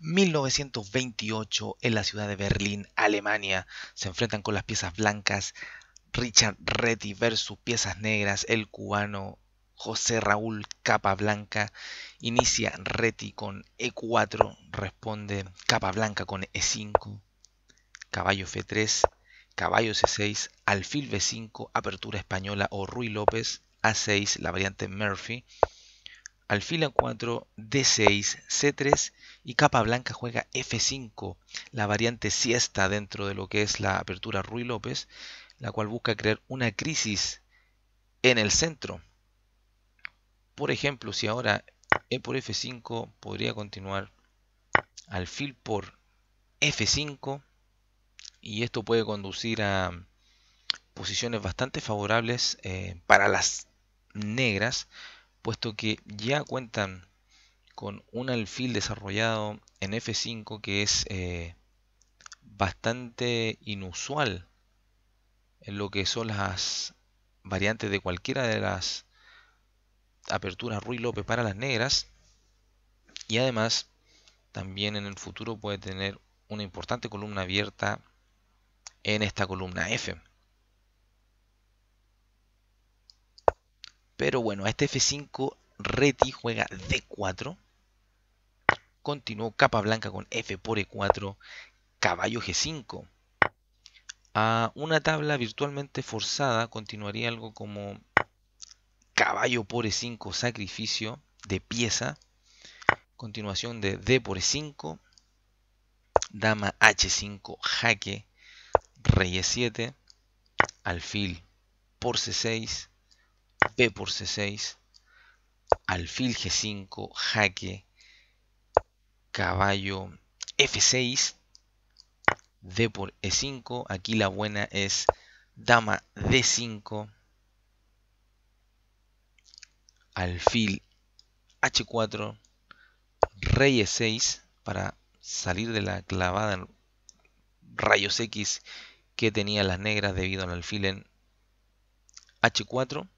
1928 en la ciudad de Berlín, Alemania. Se enfrentan con las piezas blancas Richard Reti versus piezas negras el cubano José Raúl Capa Blanca, Inicia Reti con E4, responde Capa Blanca con E5, caballo F3, caballo C6, alfil B5, apertura española o Ruy López, A6, la variante Murphy alfil a 4, d6, c3 y capa blanca juega f5, la variante siesta dentro de lo que es la apertura Ruy López, la cual busca crear una crisis en el centro. Por ejemplo, si ahora e por f5 podría continuar alfil por f5 y esto puede conducir a posiciones bastante favorables eh, para las negras puesto que ya cuentan con un alfil desarrollado en F5 que es eh, bastante inusual en lo que son las variantes de cualquiera de las aperturas Ruy López para las negras y además también en el futuro puede tener una importante columna abierta en esta columna F Pero bueno, a este F5 Reti juega D4. Continuó capa blanca con F por E4, caballo G5. A una tabla virtualmente forzada continuaría algo como caballo por E5, sacrificio de pieza. Continuación de D por E5, dama H5, jaque, rey E7, alfil por C6, P por C6, alfil G5, jaque, caballo F6, D por E5. Aquí la buena es dama D5, alfil H4, rey E6 para salir de la clavada en rayos X que tenía las negras debido al alfil en H4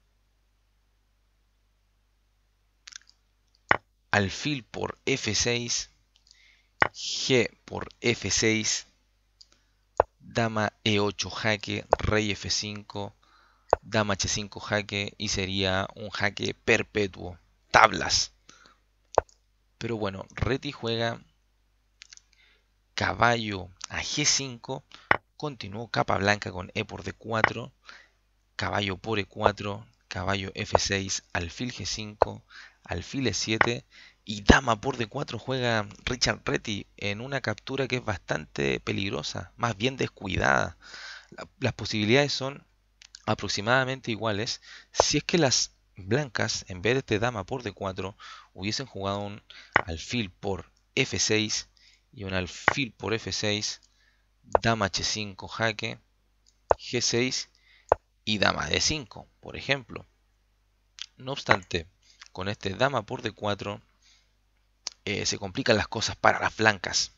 alfil por f6, g por f6, dama e8 jaque, rey f5, dama h5 jaque y sería un jaque perpetuo, tablas. Pero bueno, Reti juega caballo a g5, continuó capa blanca con e por d4, caballo por e4, caballo f6, alfil g5, alfil e 7 y dama por d4 juega Richard Reti en una captura que es bastante peligrosa, más bien descuidada. las posibilidades son aproximadamente iguales si es que las blancas en vez de este dama por d4 hubiesen jugado un alfil por f6 y un alfil por f6, dama h5 jaque, g6 y dama d5, por ejemplo. No obstante, con este dama por d4 eh, se complican las cosas para las blancas.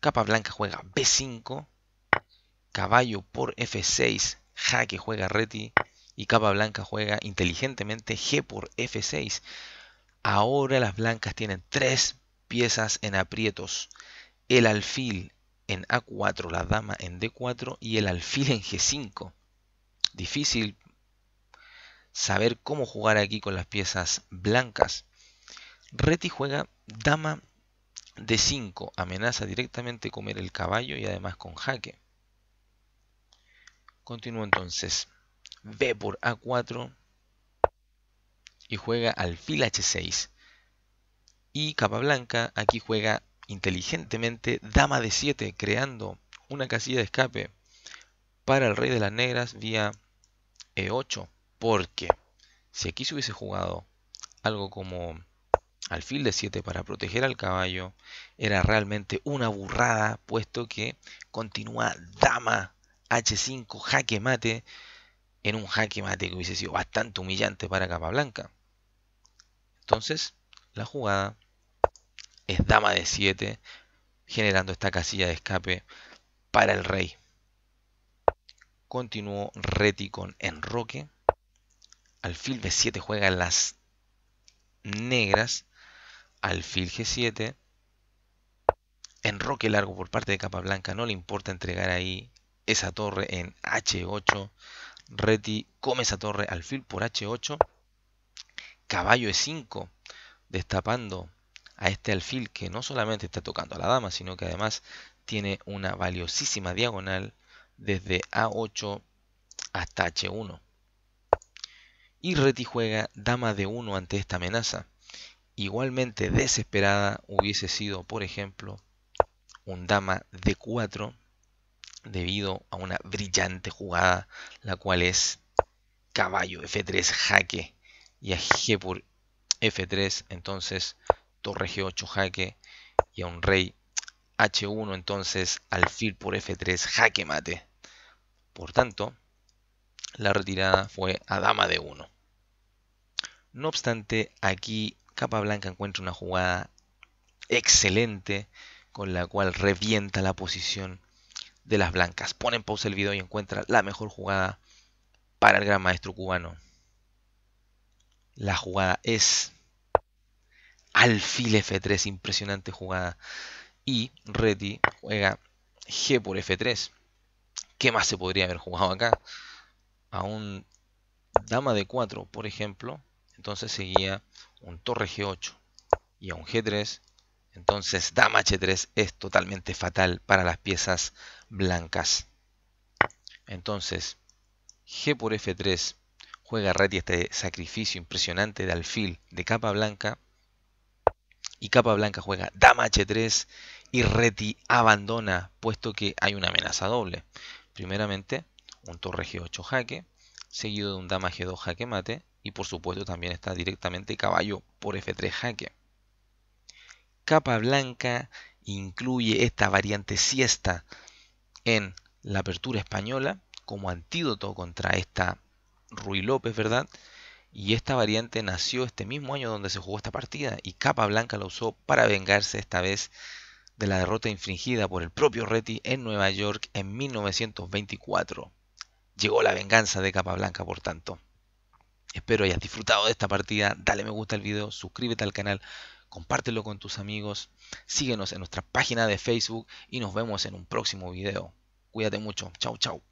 Capa blanca juega b5, caballo por f6, jaque juega reti y capa blanca juega inteligentemente g por f6. Ahora las blancas tienen tres piezas en aprietos. El alfil en a4, la dama en d4 y el alfil en g5. Difícil saber cómo jugar aquí con las piezas blancas. Reti juega dama de 5, amenaza directamente comer el caballo y además con jaque. Continúa entonces. B por A4 y juega alfil H6. Y capa blanca. aquí juega inteligentemente dama de 7, creando una casilla de escape para el rey de las negras vía E8. Porque si aquí se hubiese jugado algo como alfil de 7 para proteger al caballo, era realmente una burrada, puesto que continúa dama h5 jaque mate en un jaque mate que hubiese sido bastante humillante para capa blanca. Entonces, la jugada es dama de 7, generando esta casilla de escape para el rey. Continuó reticon con enroque alfil b7 juega las negras, alfil g7, enroque largo por parte de capa blanca, no le importa entregar ahí esa torre en h8, reti come esa torre, alfil por h8, caballo e5, destapando a este alfil que no solamente está tocando a la dama, sino que además tiene una valiosísima diagonal desde a8 hasta h1 y Reti juega dama de 1 ante esta amenaza. Igualmente desesperada hubiese sido, por ejemplo, un dama de 4 debido a una brillante jugada, la cual es caballo F3 jaque y a G por F3, entonces torre G8 jaque y a un rey H1, entonces alfil por F3 jaque mate. Por tanto, la retirada fue a dama de 1. No obstante, aquí capa blanca encuentra una jugada excelente con la cual revienta la posición de las blancas. Pone en pausa el video y encuentra la mejor jugada para el gran maestro cubano. La jugada es alfil F3, impresionante jugada. Y Reti juega G por F3. ¿Qué más se podría haber jugado acá? a un dama de 4, por ejemplo, entonces seguía un torre G8 y a un G3, entonces dama H3 es totalmente fatal para las piezas blancas. Entonces, G por F3 juega Reti este sacrificio impresionante de alfil de capa blanca y capa blanca juega dama H3 y Reti abandona puesto que hay una amenaza doble. Primeramente, un torre g8 jaque, seguido de un dama g2 jaque mate, y por supuesto también está directamente caballo por f3 jaque. Capa blanca incluye esta variante siesta en la apertura española como antídoto contra esta Ruy López, ¿verdad? Y esta variante nació este mismo año donde se jugó esta partida y Capa Blanca la usó para vengarse esta vez de la derrota infringida por el propio Reti en Nueva York en 1924. Llegó la venganza de Capa Blanca, por tanto. Espero hayas disfrutado de esta partida. Dale me gusta al video, suscríbete al canal, compártelo con tus amigos, síguenos en nuestra página de Facebook y nos vemos en un próximo video. Cuídate mucho. Chau, chau.